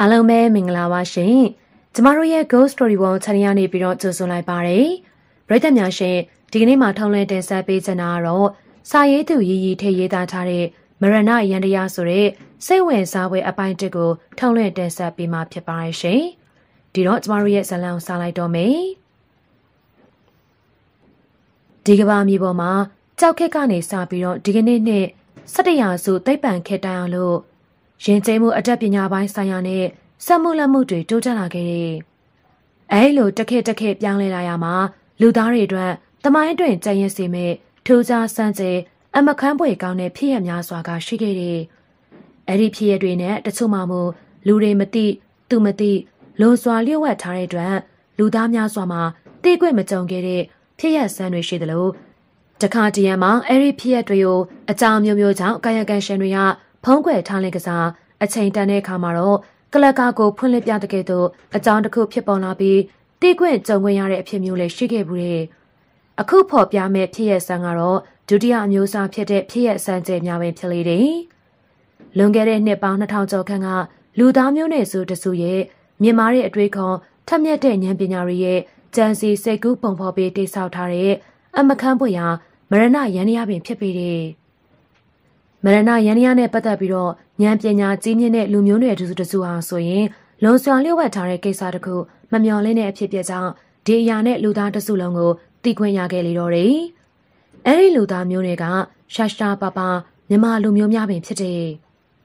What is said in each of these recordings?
အားလုံးပဲမင်္ဂလာပါရှင်။ကျမတို့ရဲ့ Ghost Story 1 Channel ကနေပြီးတော့ကြိုဆိုလိုက်ပါရစေ။ပရိသတ်များရှင်ဒီကနေ့မှာထောင်းလဲတင်ဆက်ပေးချင်တာကတော့စာရေးသူရီရီထေရေးသားထားတဲ့မရဏရန်တရားဆိုတဲ့စိတ်ဝင်စားပွဲအပိုင်းတစ်ကို ထောင်းလဲတင်ဆက်ပေးမှာဖြစ်ပါရရှင်။ဒီတော့ကျမတို့ရဲ့ဇာတ်လမ်းကိုစလိုက်တော့မယ်။ဒီကဘာမြေပေါ်မှာကြောက်ခက်ကနေစပြီးတော့ဒီကနေ့နဲ့၁၇ရာစုသိပ္ပံခေတ္တအောင်လို့ယဉ်ကျေးမှုအတတ်ပညာပိုင်းဆိုင်ရာနဲ့စက်မှုလက်မှုတွေတိုးတက်လာခဲ့တယ်။အဲလိုတစ်ခက်တစ်ခက်ပြောင်းလဲလာရမှာလူသားတွေအတွက်တမိုင်းတွင်ကြံ့ရင့်စေမဲ့ထူးခြားစံကျဲအမခန်းပွေကောင်းတဲ့ဖြစ်ရများစွာကရှိခဲ့တယ်။အဲ့ဒီဖြစ်ရတွေနဲ့တချို့မှမလူတွေမသိသူမသိလွန်စွာလျှို့ဝှက်ထားတဲ့အတွက်လူသားများစွာမှာတိတ်ခွင့်မကြုံခဲ့တဲ့ ဖြစ်ရဆန်းတွေရှိသလိုတခါတရံမှာအဲ့ဒီဖြစ်ရတွေကိုအကြောင်းမျိုးမျိုးကြောင့်ကာယကံရှင်တွေကဖုံးကွယ်ထားလင်းကစားအချိန်တန်တဲ့အခါမှာတော့ကလကာကိုဖွင့်လှစ်ပြတဲ့ကဲ့သို့အကြောင်းတစ်ခုဖြစ်ပေါ်လာပြီးတိခွင့်ကြုံခွင့်ရတဲ့အဖြစ်မျိုးလည်းရှိခဲ့ဘူးတဲ့အခုဖော်ပြမဲ့ဖြစ်ရဆန်းကတော့ဒုတိယအမျိုးအစားဖြစ်တဲ့ဖြစ်ရဆန်းကျဲများပဲဖြစ်လေတယ်လွန်ခဲ့တဲ့နှစ်ပေါင်း2000ကျော်ခန့်ကလူသားမျိုးနွယ်စုတစုရဲ့မြန်မာရဲ့အတွေ့အခေါ်ထက်မြက်တဲ့ဉာဏ်ပညာတွေရဲ့ကြံစီစိတ်ကူးပုံဖော်ပေးတိဆောက်ထားတဲ့အမခန့်ပွေရာမရဏရန်ရပင်ဖြစ်ပေတယ်။မရဏရန်ရရနဲ့ပတ်သက်ပြီးတော့ဉာဏ်ပညာကြီးမြင့်တဲ့လူမျိုးနွယ်တစုတစုဟာဆိုရင်လုံစွာလျှော့ဝှက်ထားတဲ့ကိစ္စတခုမမျှော်လင့်တဲ့အဖြစ်အပျက်ကြောင့်ဒီအရာနဲ့လူသားတစုလုံးကိုတီးခွင်ရခဲ့လေတော့တယ်။အဲဒီလူသားမျိုးတွေက ရှာရှာပါပါမြမလူမျိုးများပင်ဖြစ်တယ်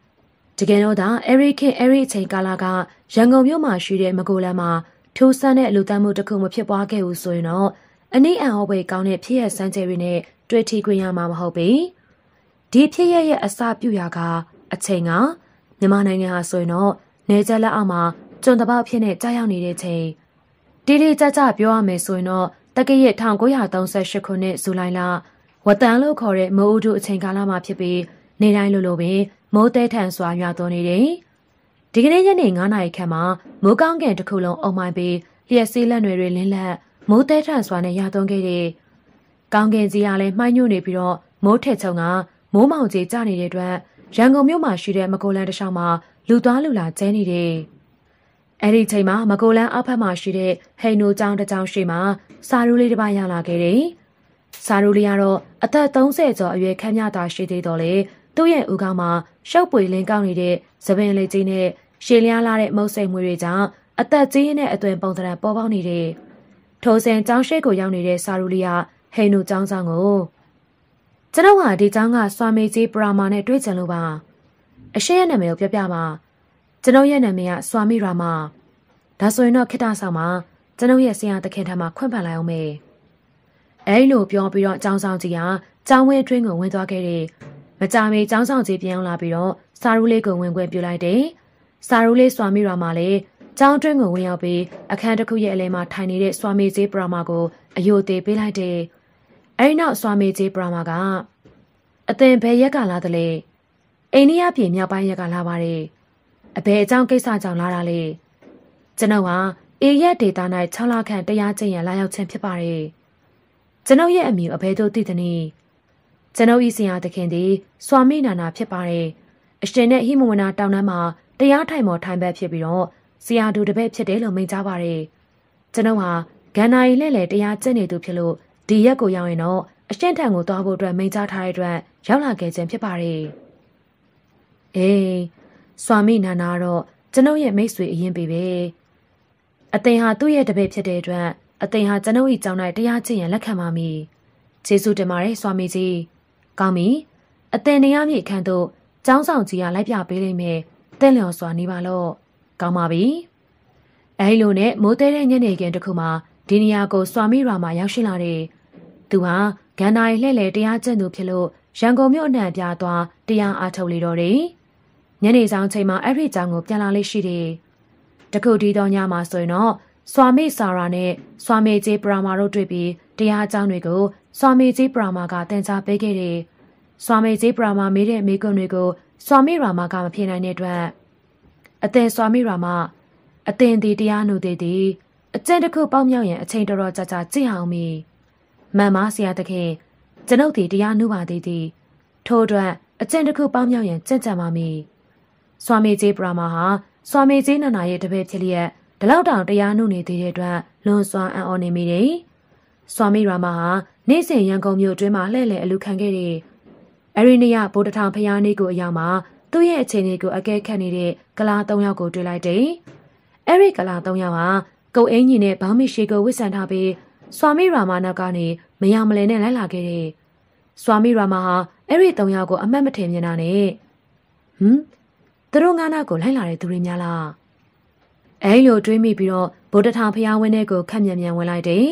။တကယ်တော့ဒါအဲရီခင်အဲရီအချိန်ကာလကရန်ကုန်မြို့မှာရှိတဲ့မကိုလန်မှာထိုးဆန်းတဲ့လူသားမှုတစ်ခုမဖြစ်ပွားခဲ့ဘူးဆိုရင်တော့အနည်းအဟောပဲကောင်းတဲ့ဖြစ်ရစံကျယ်တွေနဲ့တွေ့ထိခွင့်ရမှာမဟုတ်ပေ။ဒီဖြစ်ရရဲ့အစပြုရာကအချိန်ကမြန်မာနိုင်ငံဟာဆိုရင်တော့နေကြလက်အောက်မှာကျွန်တပောက်ဖြစ်နေကြာရောက်နေတဲ့ချိန်တိတိကျကျပြောရမယ်ဆိုရင်တော့တက္ကရာ1938ခုနှစ်ဇူလိုင်လဝတန်လို့ခေါ်တဲ့မိုးဥတုအချိန်ကာလမှာဖြစ်ပြီးနေတိုင်းလိုလိုပင်မိုးတဲထန်စွာရွာသွန်းနေတယ်။ဒီကနေ့ညနေ9နာရီခန့်မှာမိုးကောင်းကင်တစ်ခုလုံးအုံမိုင်းပြီးလျှက်စီးလက်တွေလင်းလက်မိုးတဲထန်စွာနဲ့ရွာသွန်းခဲ့တယ်။ကောင်းကင်ကြီးကလည်းမှိုင်းညွတ်နေပြီးတော့မိုးထက်ချုံကမိုးမောင်ကြီးကျနေတဲ့အတွက်ရန်ကုန်မြို့မှာရှိတဲ့မကိုလန်တခြားမှာလူသွားလူလာကျဲနေတယ်။အဲ့ဒီချိန်မှာမကိုလန်အောက်ဖက်မှာရှိတဲ့ဟိန်နိုကျောင်းတစ်ကျောင်းရှိမှာစာရူးလေးတစ်ပါးရလာခဲ့တယ်။စာရူးလေးကတော့အသက်30ကျော်အရွယ်ခန့်မြတာရှိသေးတော်လေသူ့ရဲ့ဦးခေါင်းမှာရှောက်ပွေလင်းကောက်နေတဲ့သပင်လေးကြီးနဲ့ရှည်လျားလာတဲ့မုတ်ဆိတ်မွေတွေကြောင့်အသက်ကြီးရင်းနဲ့အသွင်ပုံသဏ္ဍာန်ပေါ်ပေါက်နေတယ်။ထိုစဉ်ကျောင်းရှိကိုရောက်နေတဲ့စာရူးလေးကဟိန်နိုကျောင်းဆောင်ကိုကျွန်တော်ဟာဒီကျောင်းကစွာမေကြီးပရာမာနဲ့တွေ့ချင်လို့ပါအရှင်ရဲ့နာမည်ကိုပြောပြပါကျွန်တော်ရဲ့နာမည်ကစွာမေရာမာဒါဆိုရင်တော့ခိတ္တဆောင်မှာကျွန်တော်ရဲ့ဆရာတခင်ထံမှာခွင့်ပန်လိုက်အောင်မေအဲဒီလိုပြောပြီးတော့ကျောင်းဆောင်ကြီးဟာကျောင်းဝင်းအတွင်းကိုဝင်သွားခဲ့တယ်မကြမီကျောင်းဆောင်ကြီးပြန်လာပြီးတော့စာရူးလေးကိုဝင်ခွင့်ပြုလိုက်တယ်စာရူးလေးစွာမေရာမာလည်းကျောင်းတွင်းကိုဝင်ရောက်ပြီးအခန်းတစ်ခုရဲ့အလယ်မှာထိုင်နေတဲ့စွာမေကြီးပရာမာကိုအယိုသေးပေးလိုက်တယ်။အဲဒီနောက်ဆွာမေဂျေပရာမာကအသင်ဘယ်ရက်ကလာသလဲအိန္ဒိယပြည်မြောက်ပိုင်းရက်ကလာပါတယ်အဘယ်အကြောင်းကိစ္စကြောင့်လာတာလဲကျွန်ုပ်ဟာအေရက်ဒေတာ၌6လခန့်တရားကျင့်ရန်လာရောက်ခြင်းဖြစ်ပါတယ်ကျွန်ုပ်ရဲ့အမည်အဘယ်သို့သိသနည်းကျွန်ုပ်ဤဆရာသခင်သည်စွာမိနာနာ ဖြစ်ပါတယ်အရှင်နဲ့ဟိမဝနာတောင်တန်းမှာတရားထိုင်မော်ထိုင်ဘက်ဖြစ်ပြီးတော့ဆရာတို့တပည့်ဖြစ်တယ်လို့မိန့်ကြားပါတယ်ကျွန်ုပ်ဟာဂန္ဓာရီလှည့်လည်တရားကျင့်နေသူဖြစ်လို့ဒီရက်ကိုရောက်ရင်တော့အရှင်းထံကိုသွားဖို့အတွက်မိန့်ကြားထားတဲ့အတွက်ရောက်လာခဲ့ခြင်းဖြစ်ပါတယ်။အေးစွာမိနန္ဒာကတော့ကျွန်ုပ်ရဲ့မိတ်ဆွေအရင်ပြီပဲ။အသင်ဟာသူ့ရဲ့တပည့်ဖြစ်တဲ့အတွက်အသင်ဟာကျွန်ုပ်၏ကြောင်း၌တရားကျင့်ရန်လက်ခံပါမည်။ယေရှုတင်ပါတယ်စွာမိကြီး။ကောင်းပြီ။အသင်နေရမည်အခန့်သို့ကျောင်းဆောင်ကြီးကလိုက်ပြပေးလိမ့်မယ်။တင့်လျော်စွာနေပါလော့။ကောင်းပါပြီ။အဲလိုနဲ့မိုးတဲတဲ့ညနေခင်းတစ်ခုမှာဒီနေရာကိုစွာမိရွာမှာရောက်ရှိလာတယ်။သူဟာဂန္ဓာရီလှည့်လည်တရားကျင့်သူဖြစ်လို့ရန်ကုန်မြို့အနှံ့အပြားသွားတရားအားထုတ်လေတော့တယ်။ညနေဆောင်ချိန်မှာအဲ့ဒီကြောင်ကိုပြန်လာလေးရှိတယ်။တခုတည်းသောညမှာဆိုရင်တော့စွာမိစာရာနဲ့စွာမိကျေးပရာမာတို့တွေ့ပြီးတရားကြောင်တွေကိုစွာမိကျေးပရာမာကတန်ကြားပေးခဲ့တယ်။စွာမိကျေးပရာမာမေးတဲ့မိကွန်းတွေကိုစွာမိရာမာကမဖြေနိုင်တဲ့အတွက်အသင်စွာမိရာမာအသင်ဒီတရားနိုသေးသည်အကျဉ်းတစ်ခုပေါက်မြောက်ရင်အချိန်တော်တော်ကြာကြာကြည့်အောင်မီမန်မဆရာသခင်ကျွန်ုပ်ဒီတရားနှုပါသေးသည် ထို့အတွက်အကျဉ်းတစ်ခုပေါက်မြောက်ရင်ကြံ့ကြံ့ပါမီစွာမေကြီးပရာမဟာစွာမေကြီးနန္ဒာရဲ့တပည့်ဖြစ်လျက်ဒီလောက်တောင်တရားနှုနေသေးတဲ့အတွက်လွန်စွာအံ့ဩနေမိတယ်စွာမေရာမဟာနေ့စဉ်ရန်ကုန်မြို့တွင်းမှာလှည့်လည်အလူခံခဲ့တဲ့အဲဒီနေ့ရဗိုလ်တထောင်ဖျားနေ့ကိုအရောက်မှာ သူ့ရဲ့အခြေအနေကိုအကဲခတ်နေတဲ့ကလာ၃ယောက်ကိုတွေ့လိုက်တယ်အဲဒီကလာ၃ယောက်ဟာကုတ်အင်းကြီးနဲ့ဘောင်းမီရှေကိုဝစ်ဆန်ထားပြီးစွာမိရာမနာကနေမရမလဲနဲ့လိုက်လာခဲ့တယ်။စွာမိရာမဟာအဲ့ဒီ၃ယောက်ကို အမတ်မထင်မြင်တာနဲ့ဟမ်သူတို့ငါးနာကိုလိုက်လာတဲ့သူတွေများလား။အဲ့လိုတွေးမိပြီးတော့ဗုဒ္ဓထာဖျားဝင်းတဲ့ကိုခက်မြန်မြန်ဝင်လိုက်တယ်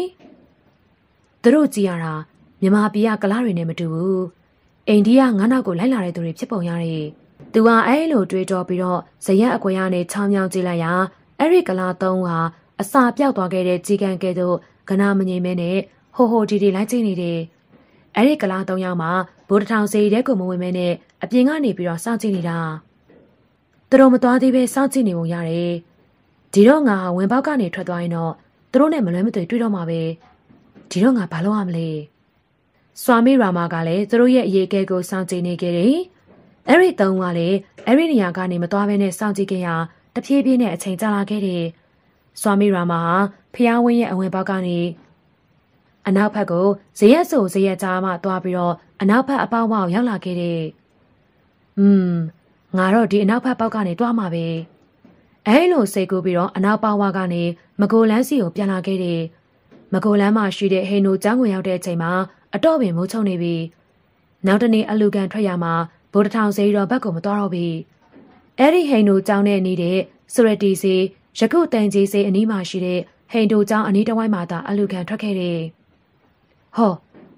။သူတို့ကြည်ရတာမြမပြည်ကကလားတွေနဲ့မတူဘူး။အိန္ဒိယငါးနာကိုလိုက်လာတဲ့သူတွေဖြစ်ပုံရတယ်။သူကအဲ့လိုတွေးတော့ပြီးတော့ဇယက်အကွယ်ကနေချောင်းချောင်းကြည့်လိုက်ရာအဲ့ဒီကလား၃ဦးဟာအစာပြောက်သွားခဲ့တဲ့ကြီးကန်းကဲ့သို့ကနာမငိမ့်မဲနဲ့ဟိုဟိုဒီဒီလိုက်ချိန်နေတယ်။အဲ့ဒီကလားသုံးယောက်မှာဗိုလ်တထောင်စေတဲ့ကိုမဝင်မဲနဲ့အပြင်ကနေပြီးတော့စောင့်ကြည့်နေတာ။သူတို့မသွားသေးပဲစောင့်ကြည့်နေပုံရတယ်။ဒီတော့ငါဝင်ပေါက်ကနေထွက်သွားရင်တော့သူတို့နဲ့မလွဲမသွေတွေ့တော့မှာပဲ။ဒီတော့ငါဘာလုပ်ရမလဲ။စွာမိရာမာကလည်းသူတို့ရဲ့အရေးကဲကို စောင့်ကြည့်နေခဲ့တယ်။အဲ့ဒီသုံးကလည်းအဲ့ဒီနေရာကနေမသွားဘဲနဲ့စောင့်ကြည့်ခဲ့ရတဖြည်းဖြည်းနဲ့အချိန်ကြာလာခဲ့တယ်။စွာမိရာမဟာဖျားဝင်းရဲ့အဝင်ပေါက်ကနေအနောက်ဘက်ကိုဇရက်ဆိုဇရက်ကြားမှသွားပြီးတော့အနောက်ဘက်အပေါက်ပေါက်ရောက်လာခဲ့တဲ့။อืมငါတော့ဒီအနောက်ဘက်ပေါက်ကနေသွားမှာပဲ။အဲလိုစိတ်ကူးပြီးတော့အနောက်ပေါက်ဝကနေမကိုလန်းစီကိုပြန်လာခဲ့တဲ့။မကိုလန်းမှာရှိတဲ့ဟိနိုကျောင်းဝင်ရောက်တဲ့အချိန်မှာအတော့ပင်မိုးချုံနေပြီ။နောက်တနေ့အလူကန်ထွက်ရမှာဗိုလ်တထောင်စေးတော်ဘက်ကိုမသွားတော့ပြီ။အဲ့ဒီဟိနိုကျောင်းနဲ့နေတဲ့ဆိုရတီစီယခုတန်ကြီးစေးအနီးမှာရှိတဲ့ဟိန်တို့ကျောင်းအနီးတစ်ဝိုက်မှာသာအလူခံထွက်ခဲ့တယ်။ဟော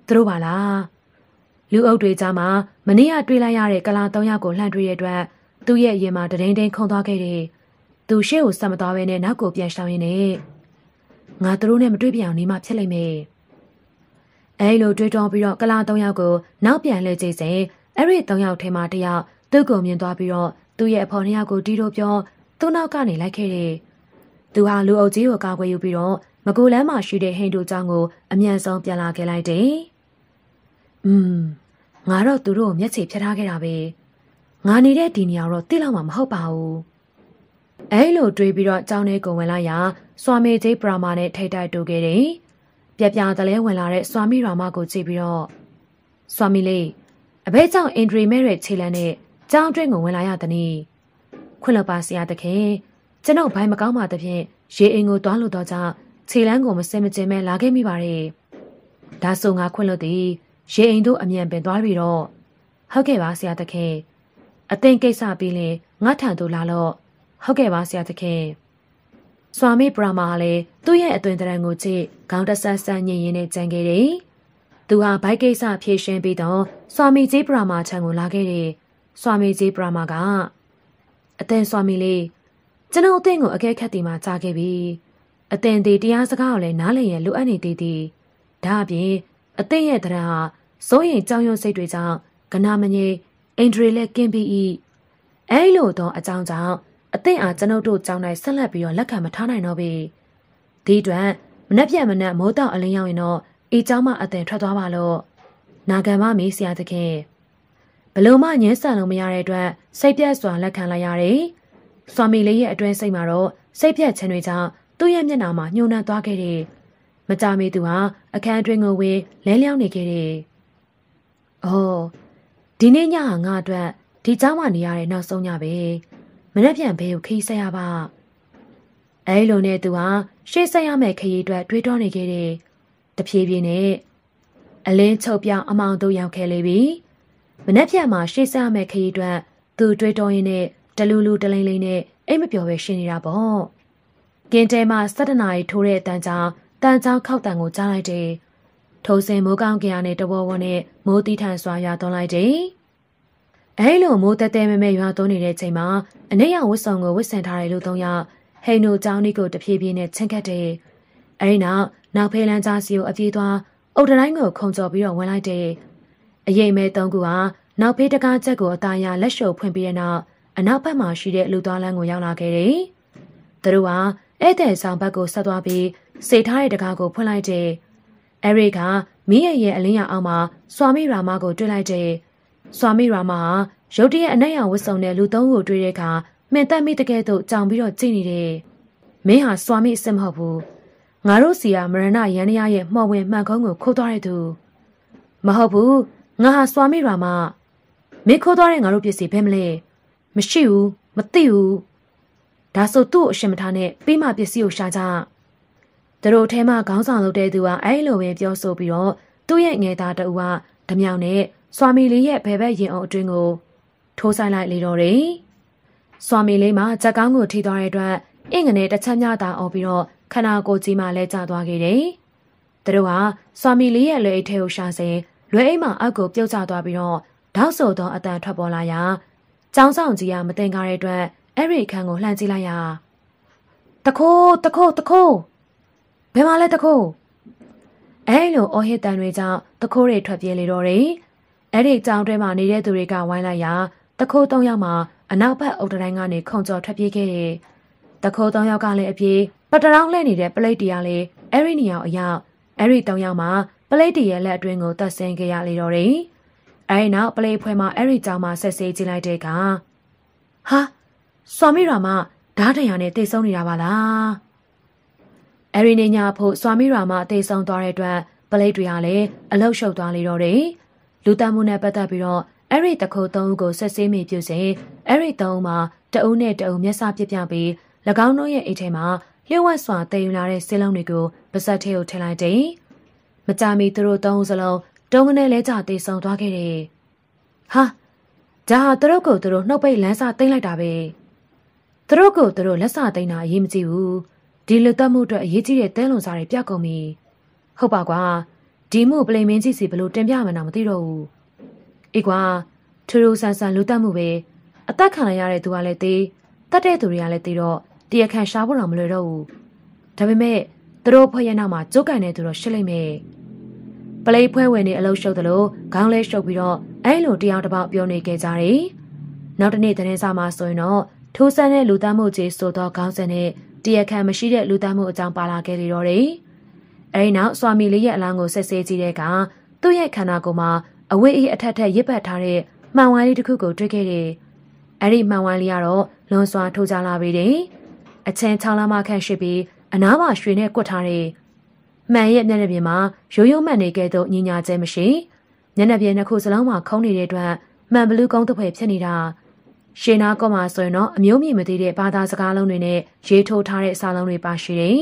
သူတို့ပါလား။လူအုပ်တွေကြားမှာမနေ့ကတွေ့လိုက်ရတဲ့ကလာ၃ယောက်ကိုလှန်တွေ့တဲ့အတွက်သူ့ရဲ့ရင်မှာတဒိန်ဒိန်ခုန်သွားခဲ့တယ်။သူရှေ့ကိုဆက်မသွားဘဲနဲ့နောက်ကိုပြန်ရှောင်ရင်းနဲ့ငါသူတို့နဲ့မတွေ့ပြန်အောင်နေမှဖြစ်လိမ့်မယ်။အဲလိုတွေးတောပြီးတော့ကလာ၃ယောက်ကိုနောက်ပြန်လှည့်ကြည့်စဉ်အဲ့ဒီ၃ယောက်ထဲမှာတစ်ယောက်သူ့ကိုမြင်သွားပြီးတော့သူ့ရဲ့အဖော်နှစ်ယောက်ကိုတီးတို့ပြောသူ့နောက်ကနေလိုက်ခဲ့တယ်။သူဟာလူအုပ်ကြီးကိုကာကွယ်ယူပြီးတော့မကိုလန်းမှာရှိတဲ့ဟိန္ဒူကျောင်းကိုအမြန်ဆုံးပြန်လာခဲ့လိုက်တယ်။음ငါတော့သူတို့ကိုမျက်ခြေဖြတ်ထားခဲ့တာပဲ။ငါနေတဲ့ဒီနေရာတော့တိလောက်မှမဟုတ်ပါဘူး။အဲလိုတွေးပြီးတော့ကျောင်းထဲကိုဝင်လာရာစွာမေဂျိပရာမာနဲ့ထိတ်တိုက်တိုးခဲ့တယ်။ပြပြတလဲဝင်လာတဲ့စွာမိရာမကိုကြည့်ပြီးတော့စွာမိလေးအဘဲကြောင့်အင်ဒရီမဲရဲ့ခြေလမ်းနဲ့ကျောင်းအတွင်းကိုဝင်လာရတဲ့နေ့ခွင့်လပါဆရာသခင်ကျွန်တော်ဘိုင်မကောင်းပါသဖြင့်ရေအိမ်ကိုသွားလို့တော့ကြောင့်ခြေလမ်းကိုမစင်မကျင်ပဲလာခဲ့မိပါတယ်။ဒါဆိုငါခွင့်လို့သည်ရေအိမ်တို့အမြန်ပင်သွားပြီးတော့ဟုတ်ကဲ့ပါဆရာသခင်အသင်ကိစ္စပြီးရင်ငါထံသို့လာတော့ဟုတ်ကဲ့ပါဆရာသခင်စွာမိပရာမာကလည်းသူ့ရဲ့အသွင်တရံကိုကြည့်ခေါင်းတဆန်းဆန်းညင်ရင်းနဲ့ကြံခဲ့တယ်။သူဟာဘိုက်ကိစ္စဖြေရှင်းပြီးတော့စွာမိကြီးပရာမာခြံကိုလာခဲ့တယ်။စွာမိကြီးပရာမာကအသင်စွာမီလေးကျွန်တော်အသင်ကိုအကဲခတ်တီမှာကြားခဲ့ပြီအသင်ဒီတရားစကားကိုလည်းနားလည်ရလိုအပ်နေသေးသည်ဒါအပြင်အသင်ရဲ့တရားဟာစိုးရင်ကြောင်ရွံ့စိတ်တွေကြောင့်ကနာမငယ်အင်ဒရီလည်းကင်းပြီး၏အဲလိုသောအကြောင်းကြောင့်အသင်အားကျွန်ုပ်တို့ကြောင်းတိုင်းဆက်လက်ပြီးတော့လက်ခံမထားနိုင်တော့ပေဒီအတွက်မနှက်ပြတ်မနှက်မိုးတောင်အလင်းရောက်ရင်တော့အေးเจ้าမအသင်ထွက်သွားပါလို့နာခံပါမေးဆရာသခင်ဘလို့မှငင်းဆန်လို့မရတဲ့အတွက်စိတ်ပြတ်စွာလက်ခံလိုက်ရတယ်။ဆွာမီလေးရဲ့အတွင်းစိတ်မှာတော့စိတ်ပြတ်ခြင်းတွေကြောင့်သူ့ရဲ့မျက်နှာမှာညှို့နှံသွားခဲ့တယ်။မကြမီသူဟာအခန်းအတွင်းကိုဝင်လဲလျောင်းနေခဲ့တယ်။အော်ဒီနေ့ညဟာငါအတွက်ဒီเจ้าမနေရတဲ့နောက်ဆုံးညပဲ။မနေ့ပြန်ဘဲကိုခရီးဆက်ရပါ။အဲလိုနဲ့သူဟာရှေ့ဆက်ရမယ့်ခရီးအတွက်တွေးတောနေခဲ့တယ်။တဖြည်းဖြည်းနဲ့အလင်းချုပ်ပြောင်းအမောင်တို့ရောက်ခဲ့လေပြီ။မနှက်ဖြတ်မှာရှေ့ဆက်ရမယ့်ခရီးအတွက်သူတွေးတောရင်းနဲ့တလူလူတလိမ့်လိမ့်နဲ့အိမ်မပြော်ပဲရှင်နေတာပေါ့။ကင်းတဲမှာ၁၇နာရီထိုးတဲ့အတန်းကြောင့်တန်ချောင်းခောက်တန်ကိုကြားလိုက်တယ်။ထိုးစင်မိုးကောင်းကင်ရနဲ့တဘောဝနဲ့မိုးတီးထန်စွာရွာသွန်းလိုက်တယ်။အဲလိုမိုးတဲတဲမဲမဲရွာသွန်းနေတဲ့ချိန်မှာအနစ်ရဝတ်ဆောင်ကိုဝတ်ဆင်ထားတဲ့လူသုံးယောက်ဟိန်တို့เจ้าနီကိုတဖြည်းဖြည်းနဲ့ချဉ်ကပ်တယ်။အဲဒီနောက်နောက်ဖေးလန်းကြားစီကိုအပြေးသွားအုတ်တိုင်းကိုခုံကျော်ပြီးတော့ဝင်လိုက်တယ်။အရင်မဲသုံးခုဟာနောက်ဖေးတကားချက်ကိုအသားရလက်လျှော်ဖွင့်ပြီးတဲ့နောက်အနောက်ဘက်မှာရှိတဲ့လူသွားလမ်းကိုရောက်လာခဲ့တယ်။သူတို့ဟာဧည့်သည်ဆောင်ဘက်ကိုဆက်သွားပြီး စေထားတဲ့တကားကိုဖွင့်လိုက်တယ်။အဲရီကမင်းရဲ့ရဲ့အလင်းရောင်အောက်မှာစွာမိရာမကိုတွေ့လိုက်တယ်။စွာမိရာမဟာရုတ်တရက်အနက်ရောင်ဝတ်စုံတဲ့လူသုံးကိုတွေ့တဲ့အခါမှင်သက်မိတကယ်တော့ကြောင်ပြီးတော့ကြည့်နေတယ်။မင်းဟာစွာမိအစ်စ်မဟုတ်ဘူး။ငါတို့စီကမရဏရန်ရရဲ့မှော်ဝင်မှန်ခုံးကိုခိုးသွားတဲ့သူမဟုတ်ဘူးငါဟာစွာမိရာမမင်းခိုးသွားတဲ့ငါတို့ပစ္စည်းဘယ်မလဲမရှိဘူးမသိဘူးဒါဆိုသူ့ကိုအရှင်မထားနဲ့ပြီးမှပစ္စည်းကိုရှာကြသူတို့ထဲမှာခေါင်းဆောင်လုပ်တဲ့သူကအဲ့လိုပဲပြောဆိုပြီးတော့သူ့ရဲ့ငယ်သားတူကဓမြောင်နဲ့စွာမီလေးရဲ့ဘယ်ဘက်ရင်အောင်အတွင်းကိုထိုးဆိုင်လိုက်လေတော့တယ်။စွာမီလေးမှာဇက်ကောင်းကို ထိသွားတဲ့အတွက်အင်ငနဲ့တစ်ချက်များတာအောင်ပြီးတော့ခနာကိုကြီးမှလဲကျသွားခဲ့တယ်။သူတို့ဟာစွာမီလေးရဲ့လက်အိတ်ထဲကိုရှာစဉ်လွယ်အိမ်မှအောက်ကိုပြုတ်ကျသွားပြီးတော့တောက်ဆိုသောအတန်ထွက်ပေါ်လာရာကျောင်းဆောင်ကြီးကမတင်ကားတဲ့အတွက်အဲ့ဒီအခန်းကိုလှမ်းကြည့်လိုက်ရာတခိုးတခိုးတခိုးဘယ်မှာလဲတခိုးအဲ့လိုအော်ဟစ်တန်တွေကြောင့်တခိုးတွေထွက်ပြေးလေတော့တယ်အဲ့ဒီကြောင်ထဲမှာနေတဲ့သူတွေကဝိုင်းလိုက်ရာတခိုး၃ယောက်မှာအနောက်ဘက်အုတ်တိုင်းကနေခုံကျော်ထွက်ပြေးခဲ့တယ်တခိုး၃ယောက်ကလည်းအပြေးပတရောင်းလှည့်နေတဲ့ပလိတ်တရားလေးအဲ့ဒီနေရာအရောက်အဲ့ဒီ၃ယောက်မှာပလိတ်တီရဲ့လက်အတွင်းကိုတတ်ဆင်းခဲ့ရလေတော့တယ်။အဲဒီနောက်ပလိတ်ဖွဲ့မှအဲ့ဒီကြောင်မှဆက်ဆေးကြည့်လိုက်တဲ့အခါဟာစွာမိရာမဓာတ်တရားနဲ့တိတ်ဆုံးနေတာပါလား။အဲဒီနေ့ညဖို့စွာမိရာမတိတ်ဆုံးသွားတဲ့အတွက်ပလိတ်တွေဟာလည်းအလောက်ရှုပ်သွားလေတော့တယ်။လူတမ်းမှုနဲ့ပတ်သက်ပြီးတော့အဲ့ဒီတခုသုံးဦးကိုဆက်ဆေးမိပြုစဉ်အဲ့ဒီသုံးဦးမှာတအုပ်နဲ့တအုပ်မျက်စာပြပြပြီး၎င်းတို့ရဲ့အိတ်ထဲမှာလျှို့ဝှက်စွာတည်ယူလာတဲ့စေးလုံးတွေကိုပါစပ်ထဲကိုထည့်လိုက်တယ်။မကြမီသူတို့သုံးစလုံးတုံးကနေလဲကြတေဆုံသွားခဲ့တယ်။ဟာဒါဟာသူတို့ကိုသူတို့နှုတ်ပိတ်လန်းစာတင်လိုက်တာပဲ။သူတို့ကိုသူတို့လက်စာတင်တာအရေးမကြီးဘူး။ဒီလူတက်မှုအတွက်အရေးကြီးတဲ့တဲလွန်စာတွေပြကုန်ပြီ။ဟုတ်ပါကွာ။ဒီမှုပလိန်မင်းကြီးစီဘလို့တင်ပြမှန်းတော့မသိတော့ဘူး။အေးကွာထူထူဆန်းဆန်းလူတက်မှုပဲ။အသက်ခံရတဲ့သူကလည်းသေးတတ်တဲ့သူတွေကလည်းသေးတော့တရားခံရှာဖို့တော့မလွယ်တော့ဘူး။ဒါပေမဲ့သူတို့ဖွဲ့ရနောက်မှာကြိုးကန်တဲ့သူတော့ရှစ်လိုက်မယ်။ပလိဖွဲဝင်တွေအလုပ်ရှုပ်သလိုခေါင်းလဲရှုပ်ပြီးတော့အဲ့လိုတရားတစ်ပေါက်ပြောနေခဲ့ကြတယ်။နောက်တစ်နေ့သတင်းစာမှာဆိုရင်တော့ထိုးဆန်းတဲ့လူသားမှုကြီးဆိုတော့ခေါင်းစဉ်နဲ့တရားခံမရှိတဲ့လူသားမှုအကြောင်းပါလာခဲ့လေတော့တယ်။အဲဒီနောက်စွာမီလေးရဲ့အလောင်းကိုဆက်ဆဲကြည့်တဲ့အခါသူ့ရဲ့ခန္ဓာကိုယ်မှာအဝိအေးအထက်ထက်ရစ်ပတ်ထားတဲ့မှန်ဝိုင်းလေးတစ်ခုကိုတွေ့ခဲ့တယ်။အဲဒီမှန်ဝိုင်းလေးကတော့လွန်စွာထိုးကြလာပြီတဲ့။အချင်း6လမခန့်ရှိပြီးအနားမှာရွှေနဲ့ကွတ်ထားတဲ့မှန်ရဲ့မျက်နှာပြင်မှာရိုးရိုးမှန်နေခဲ့သောညင်ညာကျဲမရှိမျက်နှာပြင်နှစ်ခုစလုံးမှာခုံးနေတဲ့အတွက်မှန်ဘလူးကုန်းတစ်ဖွဲဖြစ်နေတာရှင်နာကောမှာဆိုရင်တော့အမျိုးမြင့်မသေးတဲ့ဘာသာစကားလုံးတွေနဲ့ရေးထိုးထားတဲ့စာလုံးတွေပါရှိတယ်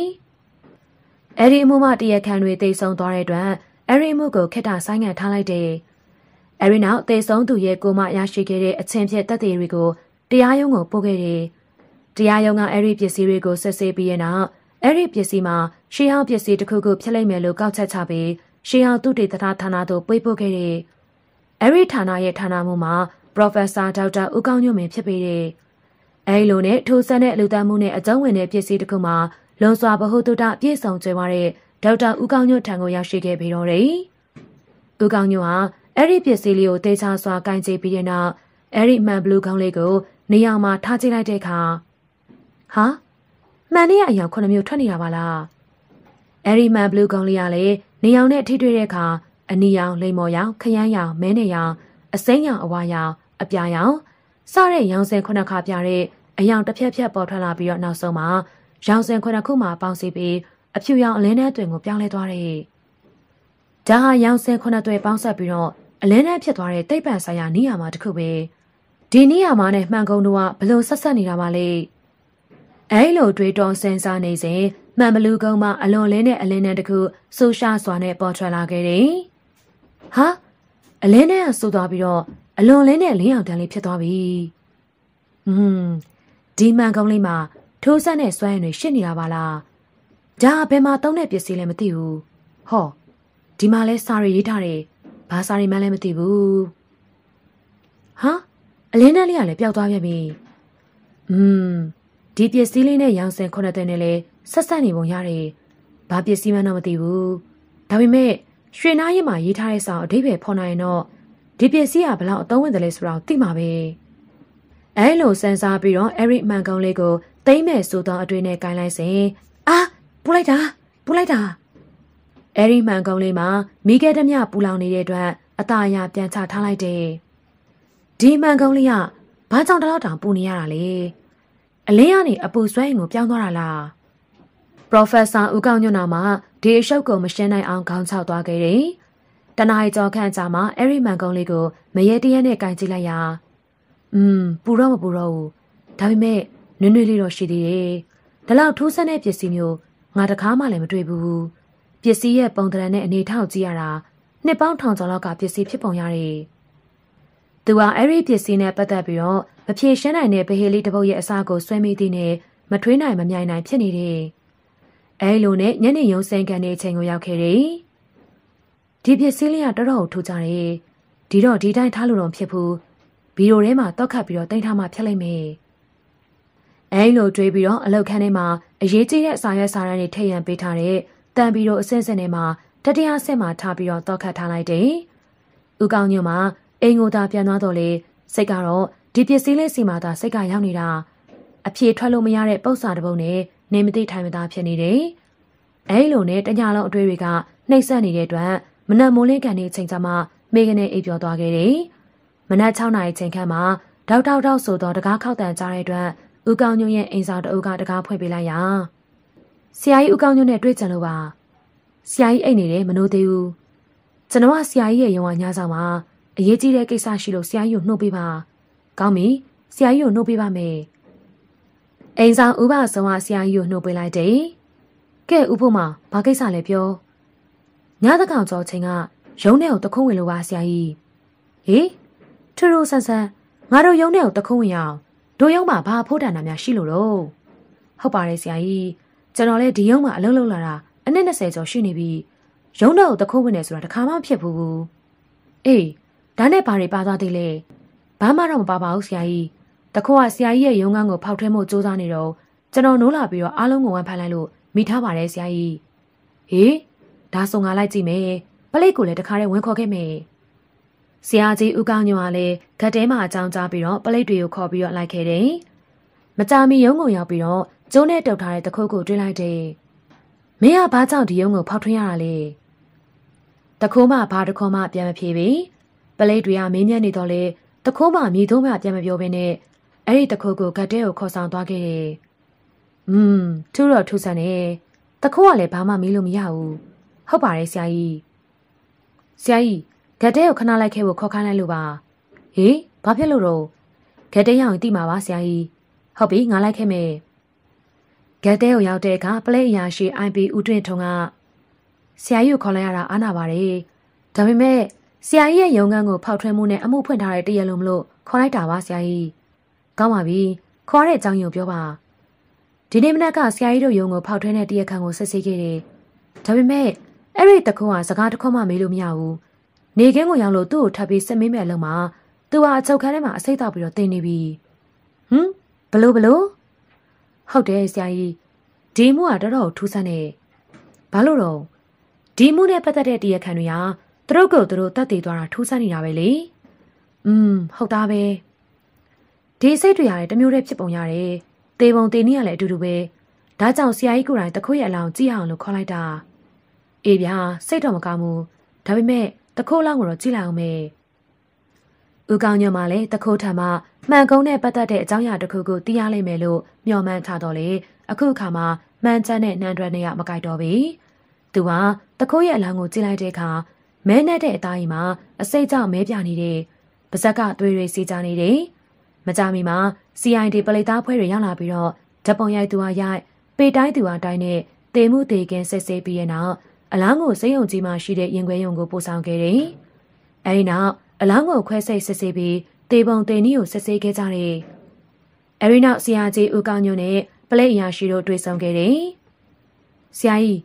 ။အဲဒီအမှုမှတရားခံတွေတိတ်ဆုံးသွားတဲ့အတွက်အဲဒီအမှုကိုခက်တာဆိုင်းငံ့ထားလိုက်တယ်။အဲဒီနောက်တိတ်ဆုံးသူရဲ့ကိုမရရှိခဲ့တဲ့အချင်းဖြစ်တပ်တွေကိုတရားရုံးကိုပို့ခဲ့တယ်။တရားရုံးကအဲဒီပစ္စည်းတွေကိုဆက်ဆေးပြီးရနောက်အဲ့ဒီပစ္စည်းမှာရှေးဟောင်းပစ္စည်းတစ်ခုခုဖြစ်လိမ့်မယ်လို့ကောက်ချက်ချပြီးရှေးဟောင်းသုတေသနဌာနသို့ပေးပို့ခဲ့တဲ့အဲ့ဒီဌာနရဲ့ဌာနမှူးမှာ Professor ဒေါက်တာဦးကောင်းညွန့်မင်းဖြစ်ပေတဲ့အဲလိုနဲ့ထိုဆန်တဲ့အလူသားမှုနဲ့အကျုံးဝင်တဲ့ပစ္စည်းတစ်ခုမှာလွန်စွာဗဟုသုတပြည့်စုံကျွယ်ဝတဲ့ဒေါက်တာဦးကောင်းညွန့်ထံကိုရောက်ရှိခဲ့ပြီးတော့တယ်။ဦးကောင်းညွန့်ဟာအဲ့ဒီပစ္စည်းလေးကိုတေချာစွာကင်ကြေးပြီးတဲ့နောက်အဲ့ဒီမှန်ဘလူးကောင်းလေးကို နေရာမှာထားချလိုက်တဲ့အခါဟာမှန်တဲ့အရာခုနှစ်မျိုးထွက်နေတာပါလားအဲဒီမှန်ဘလူးကောင်လေးကလည်းနေရောင်နဲ့ထိတွေ့တဲ့အခါအနီရောင်လိမ္မော်ရောင်ခရမ်းရောင်မဲနေရောင်အစိမ်းရောင်အဝါရောင်အပြာရောင်စတဲ့ရောင်စင်ခုနှစ်ခါပြတဲ့အယောင်တစ်ဖြက်ဖြက်ပေါ်ထွက်လာပြီးတော့နောက်ဆုံးမှာရောင်စင်ခုနှစ်ခုမှပေါင်းစည်းပြီးအဖြူရောင်အလင်းနှဲတွင်ကိုပြောင်းလဲသွားတယ်။ဒါဟာရောင်စင်ခုနှစ်တွင်ပေါင်းဆက်ပြီးတော့အလင်းနှဲဖြစ်သွားတဲ့တိတ်ပံဆိုင်ရာနေရာမှာတစ်ခုပဲ။ဒီနေရာမှာနဲ့မှန်ကုန်းတို့ကဘလို့ဆက်ဆက်နေတာပါလဲ။အဲလိုတွေးတောစဉ်းစားနေစဉ်မှန်ဘလူးကုန်းမှအလွန်လင်းတဲ့အလင်းနှံတစ်ခုဆူရှားစွာနဲ့ပေါ်ထွက်လာခဲ့တယ်။ဟာအလင်းနှံဆူသွားပြီးတော့အလွန်လင်းတဲ့လင်းအောင်တန်းလေးဖြစ်သွားပြီ။ဟွန်းဒီမှန်ကုန်းလေးမှာထိုးဆက်နဲ့စွမ်းရည်တွေရှစ်နေတာပါလား။ဒါဘယ်မှာတုံးတဲ့ပစ္စည်းလဲမသိဘူး။ဟောဒီမှာလဲစာရီရေးထားတယ်။ဘာစာရီမှန်းလဲမသိဘူး။ဟာအလင်းနှံလေးကလည်းပျောက်သွားပြန်ပြီ။อืมဒီပစ္စည်းလေးနဲ့ရောင်စင်ခုနှစ်တဲ့နဲ့လဲဆက်ဆက်နေပုံရတယ်။ဘာပစ္စည်းမှန်းတော့မသိဘူး။ဒါပေမဲ့ရွှေနားရင်မှာရေးထားတဲ့ဆောင်အဓိပ္ပာယ်ဖော်နိုင်ရင်တော့ဒီပစ္စည်းကဘလောက်အသုံးဝင်တယ်လဲဆိုတာကိုသိမှာပဲ။အဲလိုစမ်းစားပြီးတော့အဲ့ဒီမှန်ကုန်းလေးကိုသိမ့်မဲ့ဆိုသောအတွေ့နဲ့ကိုင်းလိုက်စဉ်အာပူလိုက်တာပူလိုက်တာအဲ့ဒီမှန်ကုန်းလေးမှာမိခဲတမျှပူလောင်နေတဲ့အတွက်အตาရပြန်ချထားလိုက်တယ်။ဒီမှန်ကုန်းလေးကဘာကြောင့်တလောက်တောင်ပူနေရတာလဲ။အလင်းကနေအပူဆွဲရင်ကိုပြောင်းသွားတာလားပရိုဖက်ဆာဦးကောင်းညွန့်နာမှာဒီအရှုပ်ကိုမရှင်းနိုင်အောင်ခေါင်းချောက်သွားခဲ့တယ်တနားရီကျော်ခန့်ကြာမှာအဲ့ဒီမန်ကုန်းလေးကိုမရေတရက်နဲ့ကင်ကြည့်လိုက်ရာอืมပူတော့မပူတော့ဘူးဒါပေမဲ့နွေ့နွေ့လေးတော့ရှိသေးတယ်ဒါလောက်ထိုးစက်တဲ့ပစ္စည်းမျိုးငါတကားမှလည်းမတွေ့ဘူးပစ္စည်းရဲ့ပုံသဏ္ဍာန်နဲ့အနေထောက်ကြည့်ရတာနှစ်ပေါင်းထောင်ကျော်လောက်ကပစ္စည်းဖြစ်ပုံရတယ်သူဟာအဲ့ဒီပစ္စည်းနဲ့ပတ်သက်ပြီးတော့မဖြေရှင်းနိုင်တဲ့ဗဟေလေးတစ်ပုတ်ရဲ့အစာကိုဆွဲမိသည်နဲ့မထွေးနိုင်မမြိုင်နိုင်ဖြစ်နေတယ်။အဲလိုနဲ့ညနေရုံးစင်ကန်တဲ့အချိန်ကိုရောက်ခဲ့တယ်။ဒီပစ္စည်းလေးကတော်တော်ထူကြတယ်။ဒီတော့ဒီတိုင်းထားလို့တော့ဖြစ်ဘူး။ဗီဒီယိုထဲမှာတောက်ခတ်ပြီးတော့တင်ထားမှဖြစ်လိမ့်မယ်။အဲလိုတွေးပြီးတော့အလောက်ခန်းထဲမှာအရေးကြီးတဲ့အစာရွက်စာရန်တွေထည့်ရန်ပေးထားတဲ့တန်ပြီးတော့အစင်းစင်ထဲမှာတတိယဆင့်မှာထားပြီးတော့တောက်ခတ်ထားလိုက်တယ်။ဥကောင်းညို့မှာအိမ်ကိုသာပြန်သွားတော့လေစိတ်ကတော့ဒီပစ္စည်းလေးစီမှာသာစိတ်ကရောက်နေတာအဖြေထွက်လို့မရတဲ့ပု္ပ္ပစာတစ်ပုဒ်နဲ့နေမသိထိုင်မသာဖြစ်နေတယ်။အဲလိုနဲ့တညလုံးအတွေ့တွေကနှိပ်စက်နေတဲ့အတွက်မနက်မိုးလင်းကန်နေချိန်ကျမှမိကနေအိပ်ပျော်သွားခဲ့တယ်။မနက်6နာရီချိန်ခန့်မှာတောက်တောက်တောက်ဆိုသောတကားခောက်တန်ကြားတဲ့အတွက်ဦးကောင်းညွန့်ရဲ့အိမ်စာတအုပ်ကတကားဖွင့်ပေးလိုက်ရာဆရာကြီးဦးကောင်းညွန့်နဲ့တွေ့ကြလို့ပါဆရာကြီးအိတ်နေတယ်မနိုးသေးဘူးကျွန်တော်ကဆရာကြီးရဲ့ရုံကညဆောင်မှာအရေးကြီးတဲ့ကိစ္စရှိလို့ဆရာကြီးကိုနှုတ်ပေးပါ။ကောင်းပြီဆရာကြီးကိုနှုတ်ပေးပါမယ်။အိမ်ဆောင်ဥပဆောင်ကဆရာကြီးကိုနှုတ်ပေးလိုက်တယ်။ကဲဥပမာဘာကိစ္စလဲပြော။ညသကောင်ကျော်ချင်းကရုံးထဲကိုတခုံးဝင်လို့ပါဆရာကြီး။ဟေးထူထူဆန်းဆန်းငါတို့ရုံးထဲကိုတခုံးဝင်ရအောင်တို့ရုံးမှာဘာဖို့တာနာများရှိလို့တော့ဟုတ်ပါတယ်ဆရာကြီးကျွန်တော်လည်းဒီရုံးမှာအလုပ်လုပ်လာတာအနည်း20ကျော်ရှိနေပြီရုံးတော့တခုံးဝင်နေဆိုတာတခါမှမဖြစ်ဘူးအေးဒါနဲ့ဘာတွေပါသွားသေးလဲဘာမှတော့မပါပါဘူးဆရာကြီးတခေါက်ကဆရာကြီးရဲ့ရုံးခန်းကိုဖောက်ထွင်းဖို့စူးစမ်းနေတော့ကျွန်တော်နိုးလာပြီးတော့အားလုံးကိုဝမ်းဖန်လိုက်လို့မိထားပါတယ်ဆရာကြီးဟေးဒါဆုံငါလိုက်ကြည့်မယ်ပလိတ်ကိုလည်းတခါတည်းဝင်ခေါ်ခဲ့မယ်ဆရာကြီးဦးကောင်းညွန်ကလည်းဂတ်တဲမှာအကြောင်းကြားပြီးတော့ပလိတ်တွေကိုခေါ်ပြီးတော့လိုက်ခဲ့တယ်မကြာမီရုံးကိုရောက်ပြီးတော့ကျိုးနဲ့တုပ်ထားတဲ့တခုတ်ကိုတွေ့လိုက်တယ်မင်းကဘာကြောင့်ဒီရုံးကိုဖောက်ထွင်းရတာလဲတခိုးမှဘာတခိုးမှပြန်မဖြေပြီလိတ်တွေကမင်းမြတ်နေတော့လေတခိုးမှမြေသုံးမှပြန်မပြောဘဲနဲ့အဲ့ဒီတခိုးကိုဂတ်တဲကိုခေါ်ဆောင်သွားခဲ့တယ်။อืมထူတော့ထူဆန်တယ်။တခိုးကလည်းဘာမှမေးလို့မရဘူး။ဟုတ်ပါတယ်ဆရာကြီး။ဆရာကြီးဂတ်တဲကိုခဏလိုက်ခဲ့ဖို့ခေါ်ခိုင်းလိုက်လို့ပါ။ဟေးဘာဖြစ်လို့တော့ဂတ်တဲရောက်ရင်တိမှာပါဆရာကြီး။ဟုတ်ပြီငါလိုက်ခဲ့မယ်။ဂတ်တဲကိုရောက်တဲ့အခါပလဲအရာရှိ IP ဦးတွင်ထုံကဆရာကြီးကိုခေါ်လိုက်ရတာအားနာပါတယ်။ဒါပေမဲ့ဆရာကြီးရဲ့ရုံးခန်းကိုဖောက်ထွင်းမှုနဲ့အမှုဖွင့်ထားတဲ့တရားလုံးမလို့ခေါ်လိုက်တာပါဆရာကြီး။ကောင်းပါပြီ။ခေါ်တဲ့အကြောင်းကိုပြောပါ။ဒီနေ့မနက်ကဆရာကြီးတို့ရုံးကိုဖောက်ထွင်းတဲ့တရားခံကိုဆက်စေးခဲ့တယ်။ဒါပေမဲ့အဲ့ဒီတခုကစကားတစ်ခုမှမေးလို့မရဘူး။နေခင်းကိုရောက်လို့သူ့ကို ထပ်ပြီးစက်မေးမဲ့အလုံးမှာသူဟာအချုပ်ခန်းထဲမှာအစိတ်တောက်ပြီးတော့တင်နေပြီ။ဟမ်ဘလို့ဘလို့ဟုတ်တယ်ဆရာကြီးဒီမှုကတော်တော်ထူးဆန်းနေ။ဘာလို့တော့ဒီမှုနဲ့ပတ်သက်တဲ့တရားခံတွေဟာသူတို့ကိုသူတို့တတ်တည်သွားတာထူးဆန်းနေတာပဲလေ။อืมဟုတ်သားပဲ။ဒီစိတ်တွေရတယ်တမျိုးတည်းဖြစ်ပုံရတယ်။သေပုံသေနည်းကလည်းအတူတူပဲ။ဒါကြောင့်ဆရာကြီးကိုယ်တိုင်တခွေးရဲ့အလောင်းကြည့်အောင်လို့ခေါ်လိုက်တာ။အေးဗျာစိတ်တော့မကောင်းဘူး။ဒါပေမဲ့တခိုးလောင်းကိုတော့ကြည့်လိုက်အောင်မယ်။ဦးကောင်းညမလည်းတခိုးထံမှမှန်ကုန်းနဲ့ပတ်သက်တဲ့အကြောင်းအရာတစ်ခုကိုသိရလိမ့်မယ်လို့မျှော်မှန်းထားတော့လေအခုအခါမှာမှန်ချမ်းတဲ့နှံတွဲနဲ့ရမကြိုက်တော့ပြီ။သူကတခိုးရဲ့အလောင်းကိုကြည့်လိုက်တဲ့အခါမဲနဲ့တဲ့အသားရီမှာအစိတ်ကြောင့်မဲပြနေတယ်။ပါဇက်ကသွေးတွေစီးကြနေတယ်။မကြမီမှာ CID ပလိသားဖွဲ့တွေရောက်လာပြီးတော့ဓပုံရိုက်သူဟာရိုက်ပေတိုင်းသူဟာတိုင်းနဲ့တေမှုတေကင်းဆက်ဆက်ပြီးရနောက်အလောင်းကိုစိတ်ယုံကြီးမှရှိတဲ့ရင်ခွဲယုံကိုပို့ဆောင်ခဲ့တယ်။အဲဒီနောက်အလောင်းကိုခွဲစိတ်ဆက်ဆက်ပြီးတေပုံတေနီးကိုဆက်ဆက်ခဲ့ကြတယ်။အဲဒီနောက်ဆရာကြီးဦးကောင်းညွန့်နဲ့ပလိအရာရှိတို့တွေ့ဆုံခဲ့တယ်။ဆရာကြီး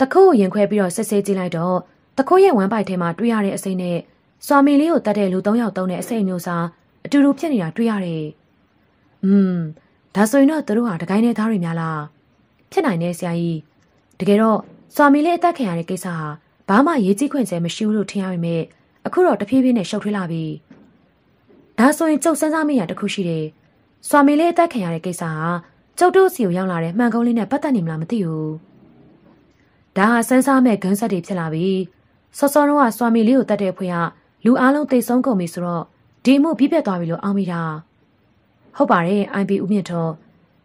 တခုတ်ရင်ခွဲပြီးတော့ဆက်ဆက်ကြည့်လိုက်တော့။တခိုးရဲ့ဝမ်းပိုက်ထဲမှာတွေ့ရတဲ့အစိမ့်နဲ့စွာမင်လေးကိုတတ်တဲ့လူ၃ယောက်တုံးတဲ့အစိမ့်မျိုးစားအတူတူဖြစ်နေတာတွေ့ရတယ်။음ဒါဆိုရင်တော့သူတို့ဟာတကိုင်းတဲ့သားတွေများလား။ဖြစ်နိုင်တယ်ဆရာကြီး။တကယ်တော့စွာမင်လေးအသက်ခံရတဲ့ကိစ္စဟာဘာမှရေးကြည့်ခွင့်ကျဲမရှိဘူးလို့ထင်ရပေမဲ့အခုတော့တဖြည်းဖြည်းနဲ့ရှုပ်ထွေးလာပြီ။ဒါဆိုရင်ကျုပ်စမ်းစားမိရတခုရှိတယ်။စွာမင်လေးအသက်ခံရတဲ့ကိစ္စဟာကျုပ်တို့စီကိုရောက်လာတဲ့မှန်ကုန်းလေးနဲ့ပတ်သက်နေမလားမသိဘူး။ဒါဟာစမ်းစားမဲ့ဂန်းဆက်တွေဖြစ်လာပြီ။စောစောတော့ကစွာမီလေးကိုတတ်တဲ့ဖွေကလူအားလုံးတိတ်ဆုံးကုန်ပြီဆိုတော့ဒီမှုပြည့်ပြတ်သွားပြီလို့အောင်းမိတာဟုတ်ပါတယ် IP ဦးမြင့်ထော်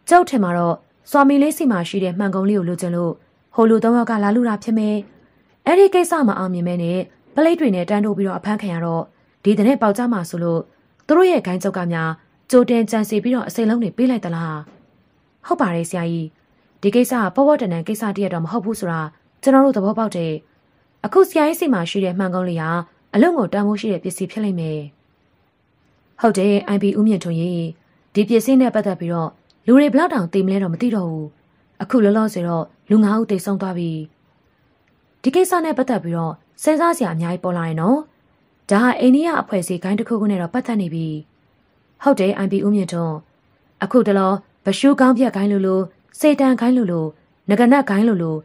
ကျောက်ထင်မှာတော့စွာမီလေးစီမှာရှိတဲ့မှန်ကုန်လေးကိုလိုချင်လို့ဟိုလူသုံးယောက်ကလာလူတာဖြစ်မယ်အဲ့ဒီကိစ္စမှာအောင်မြင်မဲနဲ့ပလိတ်တွေနဲ့တန်းထိုးပြီးတော့အဖမ်းခံရတော့ဒီတဲ့နဲ့ပေါက်ကြမှာဆိုလို့သူတို့ရဲ့ဂိုင်းကျောက်ကများကြိုတင်ကြံစီပြီးတော့အစိမ့်လုံးတွေပေးလိုက်သလားဟုတ်ပါတယ်ဆရာကြီးဒီကိစ္စကပေါ်ပေါ်တန်တန်ကိစ္စတည်းရတော့မဟုတ်ဘူးဆိုတာကျွန်တော်တို့သဘောပေါက်တယ်အခုဆရာကြီးစိတ်မှာရှိတဲ့မှန်ကုန်းလေးဟာအလုံးကိုတန်ဖိုးရှိတဲ့ပစ္စည်းဖြစ်လိမ့်မယ်။ဟုတ်တယ် IP ဦးမြင့်ထွန်းကြီးဒီပစ္စည်းနဲ့ပတ်သက်ပြီးတော့လူတွေဘလောက်တောင်သိမလဲတော့မသိတော့ဘူး။အခုလောလောဆယ်တော့လူငါးဦးတိတ်ဆုံးသွားပြီ။ဒီကိစ္စနဲ့ပတ်သက်ပြီးတော့စဉ်းစားစရာအများကြီးပေါ်လာတယ်နော်။ဒါဟာအိန္ဒိယအဖွဲ့အစည်းဂိုင်းတစ်ခုခုနဲ့တော့ပတ်သက်နေပြီ။ဟုတ်တယ် IP ဦးမြင့်ထွန်းအခုတလောဗရှုကောင်းပြက်ဂိုင်းလိုလိုစေတန်ဂိုင်းလိုလိုငကနက်ဂိုင်းလိုလို